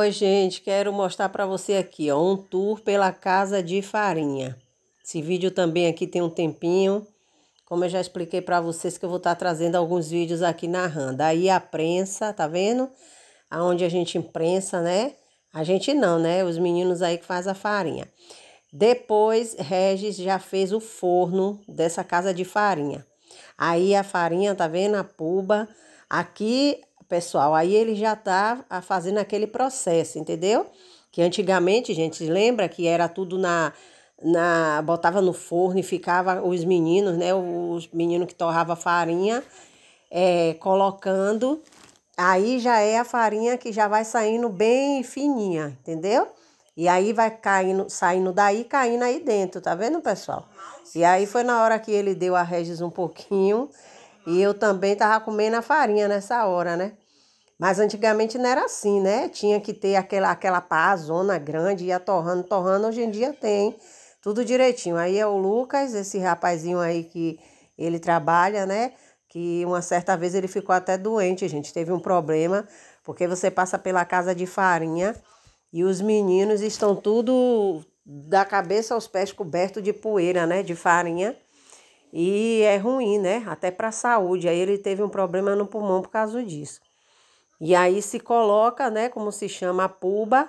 Oi, gente, quero mostrar para você aqui, ó, um tour pela casa de farinha. Esse vídeo também aqui tem um tempinho, como eu já expliquei para vocês que eu vou estar tá trazendo alguns vídeos aqui narrando. Aí a prensa, tá vendo? Aonde a gente imprensa, né? A gente não, né? Os meninos aí que faz a farinha. Depois, Regis já fez o forno dessa casa de farinha. Aí a farinha, tá vendo? A puba. Aqui pessoal. Aí ele já está fazendo aquele processo, entendeu? Que antigamente, gente, lembra que era tudo na na botava no forno e ficava os meninos, né, os meninos que torrava farinha, é, colocando. Aí já é a farinha que já vai saindo bem fininha, entendeu? E aí vai caindo, saindo daí, caindo aí dentro, tá vendo, pessoal? E aí foi na hora que ele deu a Regis um pouquinho. E eu também tava comendo a farinha nessa hora, né? Mas antigamente não era assim, né? Tinha que ter aquela, aquela pá, zona grande, ia torrando, torrando. Hoje em dia tem tudo direitinho. Aí é o Lucas, esse rapazinho aí que ele trabalha, né? Que uma certa vez ele ficou até doente, gente. Teve um problema, porque você passa pela casa de farinha e os meninos estão tudo da cabeça aos pés coberto de poeira, né? De farinha. E é ruim, né? Até para a saúde. Aí ele teve um problema no pulmão por causa disso. E aí se coloca, né, como se chama a puba,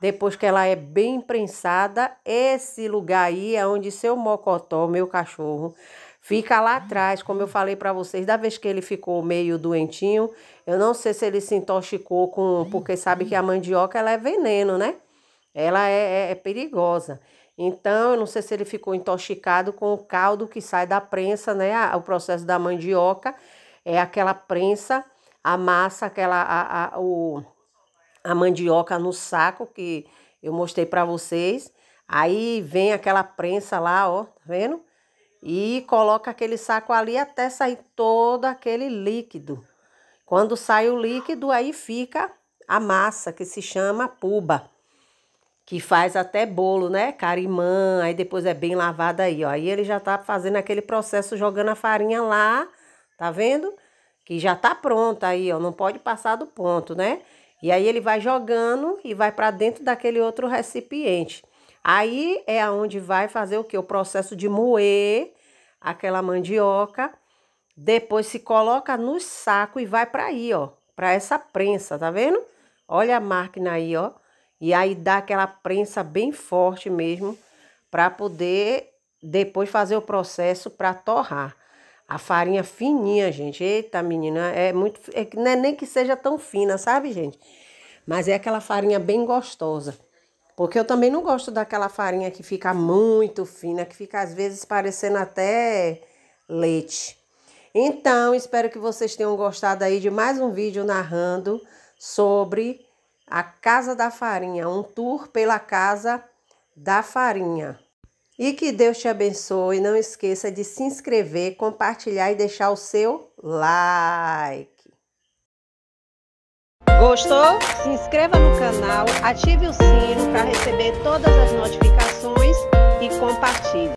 depois que ela é bem prensada, esse lugar aí é onde seu mocotó, meu cachorro, fica lá atrás, como eu falei para vocês, da vez que ele ficou meio doentinho, eu não sei se ele se intoxicou com, porque sabe que a mandioca ela é veneno, né? Ela é, é, é perigosa. Então, eu não sei se ele ficou intoxicado com o caldo que sai da prensa, né? O processo da mandioca é aquela prensa amassa aquela a, a, o, a mandioca no saco que eu mostrei para vocês. Aí vem aquela prensa lá, ó, tá vendo? E coloca aquele saco ali até sair todo aquele líquido. Quando sai o líquido, aí fica a massa que se chama puba, que faz até bolo, né? Carimã, aí depois é bem lavada aí, ó. Aí ele já tá fazendo aquele processo jogando a farinha lá, tá vendo? que já tá pronta aí, ó, não pode passar do ponto, né? E aí ele vai jogando e vai para dentro daquele outro recipiente. Aí é aonde vai fazer o que? O processo de moer aquela mandioca. Depois se coloca no saco e vai para aí, ó, para essa prensa, tá vendo? Olha a máquina aí, ó. E aí dá aquela prensa bem forte mesmo para poder depois fazer o processo para torrar. A farinha fininha, gente. Eita, menina, é muito. É, não é nem que seja tão fina, sabe, gente? Mas é aquela farinha bem gostosa. Porque eu também não gosto daquela farinha que fica muito fina, que fica às vezes parecendo até leite. Então, espero que vocês tenham gostado aí de mais um vídeo narrando sobre a Casa da Farinha, um tour pela Casa da Farinha. E que Deus te abençoe. Não esqueça de se inscrever, compartilhar e deixar o seu like. Gostou? Se inscreva no canal, ative o sino para receber todas as notificações e compartilhe.